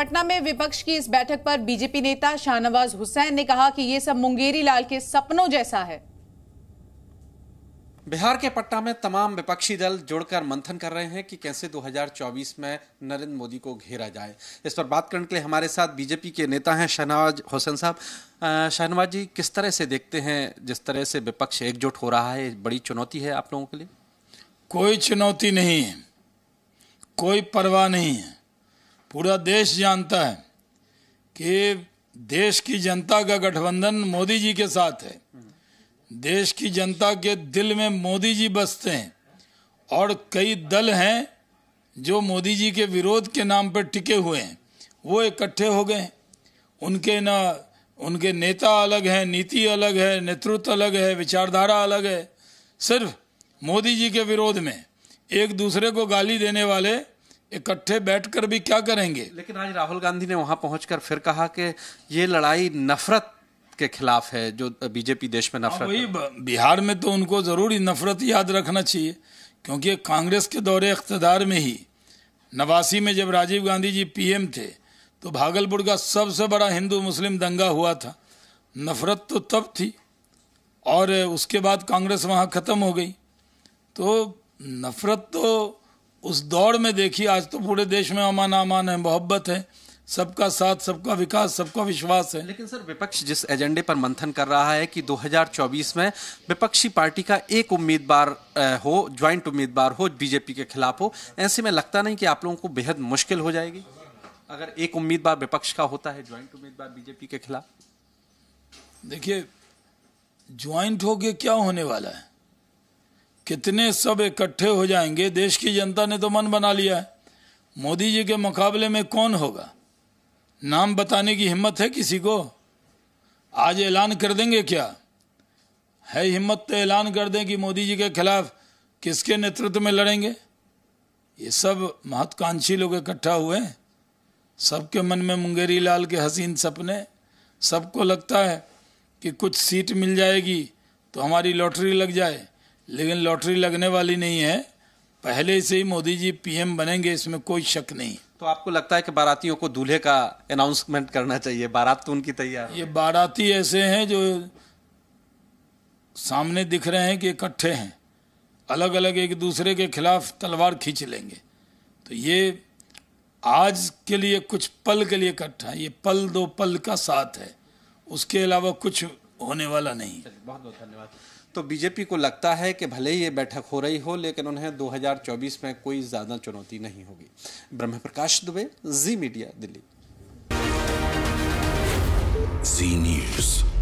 पटना में विपक्ष की इस बैठक पर बीजेपी नेता शाहनवाज हुसैन ने कहा कि ये सब मुंगेरी लाल के सपनों जैसा है बिहार के पटना में तमाम विपक्षी दल जुड़कर मंथन कर रहे हैं कि कैसे 2024 में नरेंद्र मोदी को घेरा जाए इस पर बात करने के लिए हमारे साथ बीजेपी के नेता हैं शहनवाज हुसैन साहब शहनवाज जी किस तरह से देखते हैं जिस तरह से विपक्ष एकजुट हो रहा है बड़ी चुनौती है आप लोगों के लिए कोई चुनौती नहीं है कोई परवाह नहीं है पूरा देश जानता है कि देश की जनता का गठबंधन मोदी जी के साथ है देश की जनता के दिल में मोदी जी बसते हैं और कई दल हैं जो मोदी जी के विरोध के नाम पर टिके हुए हैं वो इकट्ठे हो गए उनके ना उनके नेता अलग हैं नीति अलग है नेतृत्व अलग है विचारधारा अलग है सिर्फ मोदी जी के विरोध में एक दूसरे को गाली देने वाले इकट्ठे बैठकर भी क्या करेंगे लेकिन आज राहुल गांधी ने वहां पहुंचकर फिर कहा कि ये लड़ाई नफरत के खिलाफ है जो बीजेपी देश में नफरत वही बिहार में तो उनको जरूरी नफरत याद रखना चाहिए क्योंकि कांग्रेस के दौरे इकतदार में ही नवासी में जब राजीव गांधी जी पीएम थे तो भागलपुर का सबसे बड़ा हिंदू मुस्लिम दंगा हुआ था नफरत तो तब थी और उसके बाद कांग्रेस वहाँ ख़त्म हो गई तो नफरत तो उस दौड़ में देखिए आज तो पूरे देश में अमान अमान है मोहब्बत है सबका साथ सबका विकास सबका विश्वास है लेकिन सर विपक्ष जिस एजेंडे पर मंथन कर रहा है कि 2024 में विपक्षी पार्टी का एक उम्मीदवार हो ज्वाइंट उम्मीदवार हो बीजेपी के खिलाफ हो ऐसे में लगता नहीं कि आप लोगों को बेहद मुश्किल हो जाएगी अगर एक उम्मीदवार विपक्ष का होता है ज्वाइंट उम्मीदवार बीजेपी के खिलाफ देखिए ज्वाइंट हो गया क्या होने वाला है कितने सब इकट्ठे हो जाएंगे देश की जनता ने तो मन बना लिया है मोदी जी के मुकाबले में कौन होगा नाम बताने की हिम्मत है किसी को आज ऐलान कर देंगे क्या है हिम्मत तो ऐलान कर दें कि मोदी जी के खिलाफ किसके नेतृत्व में लड़ेंगे ये सब महत्वाकांक्षी लोग इकट्ठा हुए हैं सबके मन में मुंगेरी लाल के हसीन सपने सबको लगता है कि कुछ सीट मिल जाएगी तो हमारी लॉटरी लग जाए लेकिन लॉटरी लगने वाली नहीं है पहले से ही मोदी जी पीएम बनेंगे इसमें कोई शक नहीं तो आपको लगता है कि बारातियों को दूल्हे का अनाउंसमेंट करना चाहिए बारात तो उनकी तैयार ये बाराती ऐसे हैं जो सामने दिख रहे हैं कि इकट्ठे हैं अलग अलग एक दूसरे के खिलाफ तलवार खींच लेंगे तो ये आज के लिए कुछ पल के लिए इकट्ठा ये पल दो पल का साथ है उसके अलावा कुछ होने वाला नहीं बहुत बहुत धन्यवाद तो बीजेपी को लगता है कि भले ही ये बैठक हो रही हो लेकिन उन्हें 2024 में कोई ज़्यादा चुनौती नहीं होगी Brahm Prakash Dubey ji media Delhi Zee news